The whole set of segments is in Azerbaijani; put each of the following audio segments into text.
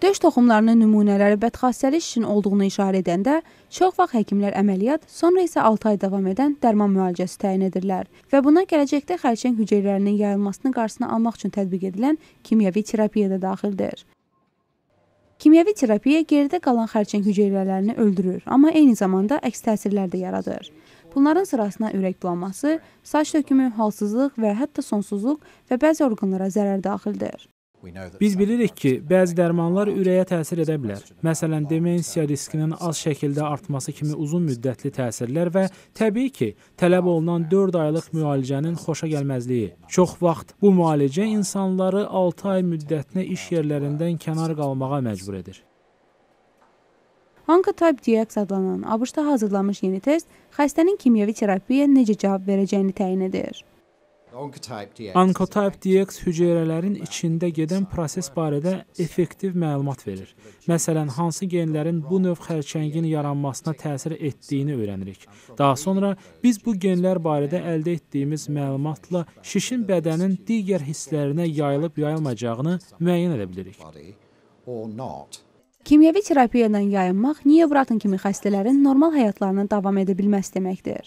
Döş toxumlarının nümunələri bədxassəli şişin olduğunu işarə edəndə, çox vaxt həkimlər əməliyyat, sonra isə 6 ay davam edən dərman müalicəsi təyin edirlər və buna gələcəkdə xərçəng hüceyrələrinin yayılmasının qarşısını almaq üçün tətbiq edilən kimyəvi terapiya da daxildir. Kimyəvi terapiya geridə qalan xərçəng hüceyrələrini öldürür, amma eyni zamanda əks təsirlər də yaradır. Bunların sırasına ürək bulanması, saç tökümü, halsızlıq və hətta sonsuzluq və bəzi orqanlara zərər daxildir. Biz bilirik ki, bəzi dərmanlar ürəyə təsir edə bilər. Məsələn, demensiya riskinin az şəkildə artması kimi uzun müddətli təsirlər və təbii ki, tələb olunan 4 aylıq müalicənin xoşa gəlməzliyi. Çox vaxt bu müalicə insanları 6 ay müddətinə iş yerlərindən kənar qalmağa məcbur edir. Oncotype DX adlanan ABŞ-da hazırlanmış yeni test xəstənin kimyəvi terapiyaya necə cavab verəcəyini təyin edir. Onkotype DX hüceyrələrin içində gedən proses barədə effektiv məlumat verir. Məsələn, hansı genlərin bu növ xərçəngin yaranmasına təsir etdiyini öyrənirik. Daha sonra biz bu genlər barədə əldə etdiyimiz məlumatla şişin bədənin digər hisslərinə yayılıb yayılmayacağını müəyyən edə bilirik. or not. Kimyəvi terapiyadan yayınmaq Nevrotın kimi xəstələrin normal həyatlarına davam edə bilməsi deməkdir.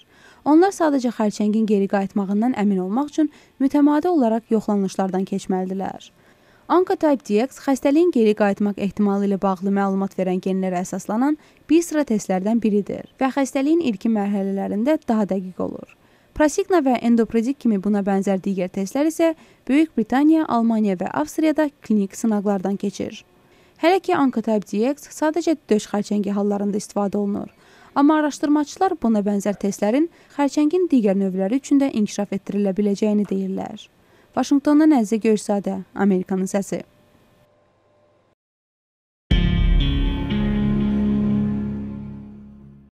Onlar sadəcə xərçəngin geri qayıtmağından əmin olmaq üçün mütəmadi olaraq yoxlanışlardan keçməlidirlər. Oncotype DX xəstəliyin geri qayıtmaq ehtimalı ilə bağlı məlumat verən genlərə əsaslanan bir sıra testlərdən biridir və xəstəliyin ilkin mərhələlərində daha dəqiq olur. Prosigna və endopredik kimi buna bənzər digər testlər isə Böyük Britaniya, Almaniya və Avstriyada klinik sınaqlardan keçir. Hələ ki onkotabdiyeks sadəcə döş xərçəngi hallarında istifadə olunur. Amma araşdırmaçılar buna bənzər testlərin xərçəngin digər növləri üçün də inkişaf etdirilə biləcəyini deyirlər. Vaşinqtondan Əzizə Göyşadə, Amerikanın səsi.